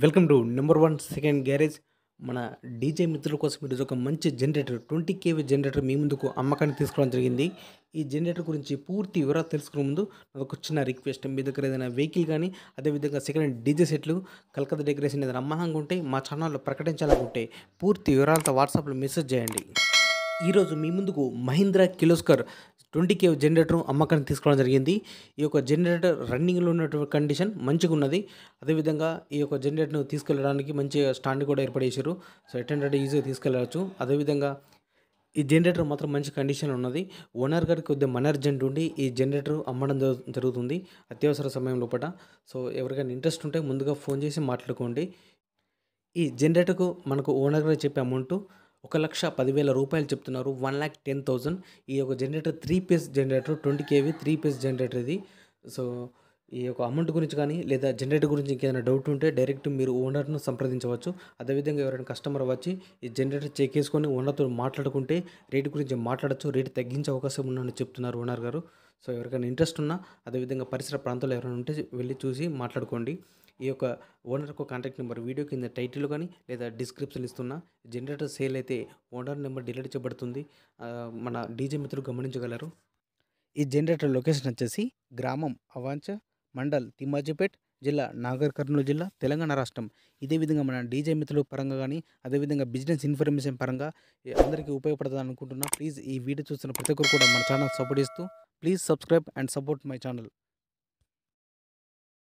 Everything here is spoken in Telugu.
welcome to number one second garage మన డీజే మిత్రుల కోసం ఈరోజు ఒక మంచి జనరేటర్ ట్వంటీ కేవీ జనరేటర్ మీ ముందుకు అమ్మకాన్ని తీసుకోవడం జరిగింది ఈ జనరేటర్ గురించి పూర్తి వివరాలు తెలుసుకునే ముందు ఒక చిన్న రిక్వెస్ట్ మీ దగ్గర ఏదైనా వెహికల్ కానీ అదేవిధంగా సెకండ్ హ్యాండ్ డీజే సెట్లు కలకత్తా డెకరేషన్ ఏదైనా అమ్మహంగా ఉంటే మా ఛానల్లో ప్రకటించాలనుకుంటే పూర్తి వివరాలతో వాట్సాప్లో మెసేజ్ చేయండి ఈరోజు మీ ముందుకు Mahindra Kirloskar twenty KV generator అమ్మకాన్ని తీసుకోవడం జరిగింది ఈ యొక్క జనరేటర్ రన్నింగ్లో ఉన్నటువంటి కండిషన్ మంచిగా ఉన్నది అదేవిధంగా ఈ యొక్క జనరేటర్ను తీసుకెళ్ళడానికి మంచి స్టాండ్ కూడా ఏర్పడేసారు సో ఎట్ హండ్రెడ్ ఈజీగా తీసుకెళ్ళవచ్చు అదేవిధంగా ఈ జనరేటర్ మాత్రం మంచి కండిషన్ ఉన్నది ఓనర్ గారికి కొద్దిగా మన అర్జెంట్ ఉండి ఈ జనరేటర్ అమ్మడం జరుగుతుంది అత్యవసర సమయం లోపల సో ఎవరికైనా ఇంట్రెస్ట్ ఉంటే ముందుగా ఫోన్ చేసి మాట్లాడుకోండి ఈ జనరేటర్కు మనకు ఓనర్ గారు చెప్పే అమౌంట్ ఒక లక్ష పదివేల రూపాయలు చెప్తున్నారు వన్ ల్యాక్ టెన్ థౌజండ్ ఈ యొక్క generator three phase generator twenty KV three phase generator ఇది సో ఈ యొక్క అమౌంట్ గురించి కానీ లేదా జనరేటర్ గురించి ఇంకేదైనా డౌట్ ఉంటే డైరెక్ట్ మీరు ఓనర్ను సంప్రదించవచ్చు అదేవిధంగా ఎవరైనా కస్టమర్ వచ్చి ఈ జనరేటర్ చెక్ చేసుకొని ఓనర్తో మాట్లాడుకుంటే రేటు గురించి మాట్లాడచ్చు రేటు తగ్గించే అవకాశం ఉందని చెప్తున్నారు ఓనర్ గారు సో ఎవరికైనా ఇంట్రెస్ట్ ఉన్నా అదేవిధంగా పరిసర ప్రాంతాల్లో ఎవరైనా ఉంటే వెళ్ళి చూసి మాట్లాడుకోండి ఈ యొక్క ఓనర్ యొక్క కాంటాక్ట్ నెంబర్ వీడియో కింద టైటిల్ కానీ లేదా డిస్క్రిప్షన్ ఇస్తున్న జనరేటర్ సేల్ అయితే ఓనర్ నెంబర్ డిలీట్ చేయబడుతుంది మన డీజే మిత్రులు గమనించగలరు ఈ జనరేటర్ లొకేషన్ వచ్చేసి గ్రామం అవాంచ మండల్ తిమ్మాజీపేట్ జిల్లా నాగర్ కర్నూలు జిల్లా తెలంగాణ రాష్ట్రం ఇదే విధంగా మన డీజే మిత్రుల పరంగా కానీ అదేవిధంగా బిజినెస్ ఇన్ఫర్మేషన్ పరంగా అందరికీ ఉపయోగపడుతుంది అనుకుంటున్నా ప్లీజ్ ఈ వీడియో చూస్తున్న ప్రతి ఒక్కరు కూడా మన ఛానల్ సపోర్ట్ ఇస్తూ please subscribe and support my channel